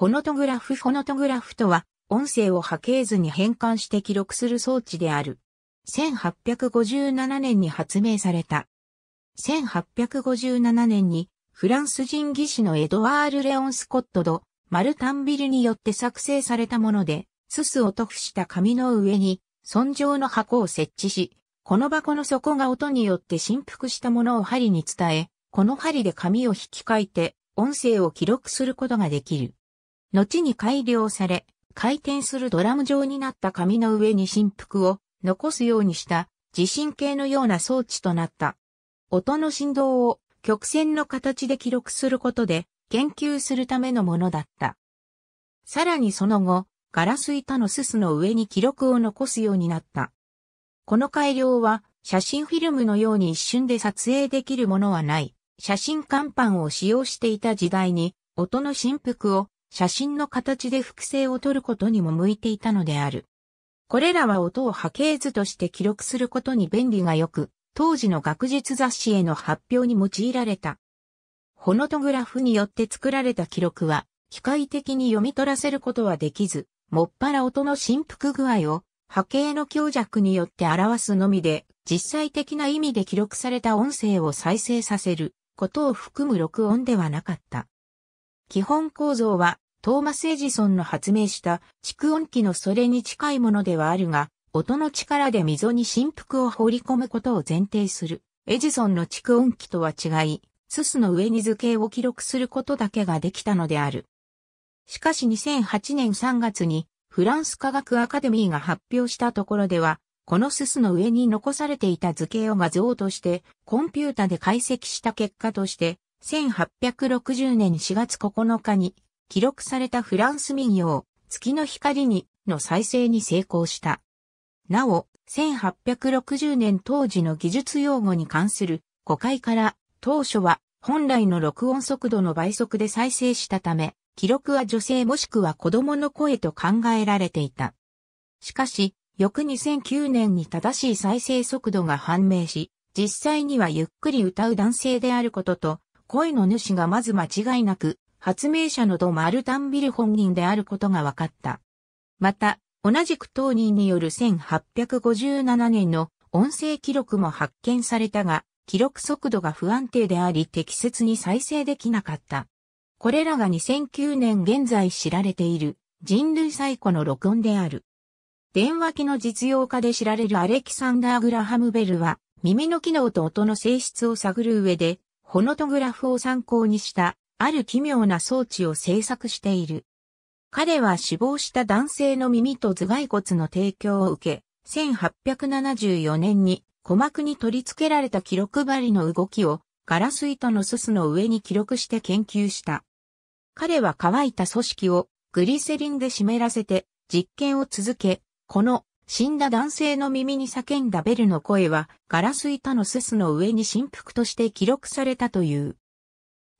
このノトグラフこのノトグラフとは、音声を波形図に変換して記録する装置である。1857年に発明された。1857年に、フランス人技師のエドワール・レオン・スコットド、マルタンビルによって作成されたもので、すすを塗布した紙の上に、尊上の箱を設置し、この箱の底が音によって振幅したものを針に伝え、この針で紙を引き換えて、音声を記録することができる。後に改良され、回転するドラム状になった紙の上に振幅を残すようにした地震計のような装置となった。音の振動を曲線の形で記録することで研究するためのものだった。さらにその後、ガラス板のすすの上に記録を残すようになった。この改良は写真フィルムのように一瞬で撮影できるものはない写真看板を使用していた時代に音の振幅を写真の形で複製を取ることにも向いていたのである。これらは音を波形図として記録することに便利が良く、当時の学術雑誌への発表に用いられた。ホノトグラフによって作られた記録は、機械的に読み取らせることはできず、もっぱら音の振幅具合を波形の強弱によって表すのみで、実際的な意味で記録された音声を再生させることを含む録音ではなかった。基本構造は、トーマス・エジソンの発明した蓄音機のそれに近いものではあるが、音の力で溝に振幅を放り込むことを前提する。エジソンの蓄音機とは違い、ススの上に図形を記録することだけができたのである。しかし2008年3月にフランス科学アカデミーが発表したところでは、このススの上に残されていた図形を画像としてコンピュータで解析した結果として、1860年4月9日に記録されたフランス民謡、月の光にの再生に成功した。なお、1860年当時の技術用語に関する誤解から当初は本来の録音速度の倍速で再生したため、記録は女性もしくは子供の声と考えられていた。しかし、翌2009年に正しい再生速度が判明し、実際にはゆっくり歌う男性であることと、声の主がまず間違いなく、発明者のド・マルタンビル本人であることが分かった。また、同じく当人による1857年の音声記録も発見されたが、記録速度が不安定であり適切に再生できなかった。これらが2009年現在知られている人類最古の録音である。電話機の実用化で知られるアレキサンダー・グラハムベルは耳の機能と音の性質を探る上でこのノトグラフを参考にしたある奇妙な装置を制作している。彼は死亡した男性の耳と頭蓋骨の提供を受け、1874年に鼓膜に取り付けられた記録針の動きをガラス糸のすすの上に記録して研究した。彼は乾いた組織をグリセリンで湿らせて実験を続け、この死んだ男性の耳に叫んだベルの声は、ガラス板のすすの上に振幅として記録されたという。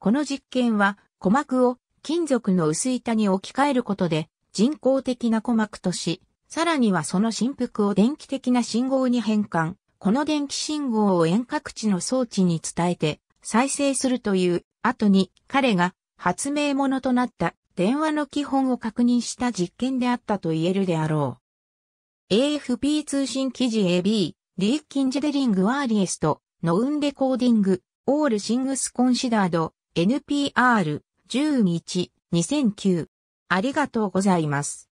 この実験は、鼓膜を金属の薄板に置き換えることで、人工的な鼓膜とし、さらにはその振幅を電気的な信号に変換。この電気信号を遠隔地の装置に伝えて再生するという後に彼が発明者となった電話の基本を確認した実験であったと言えるであろう。AFP 通信記事 AB、リーキンジデリングワーリエスト、ノウンレコーディング、オールシングスコンシダード、NPR、10日、2009。ありがとうございます。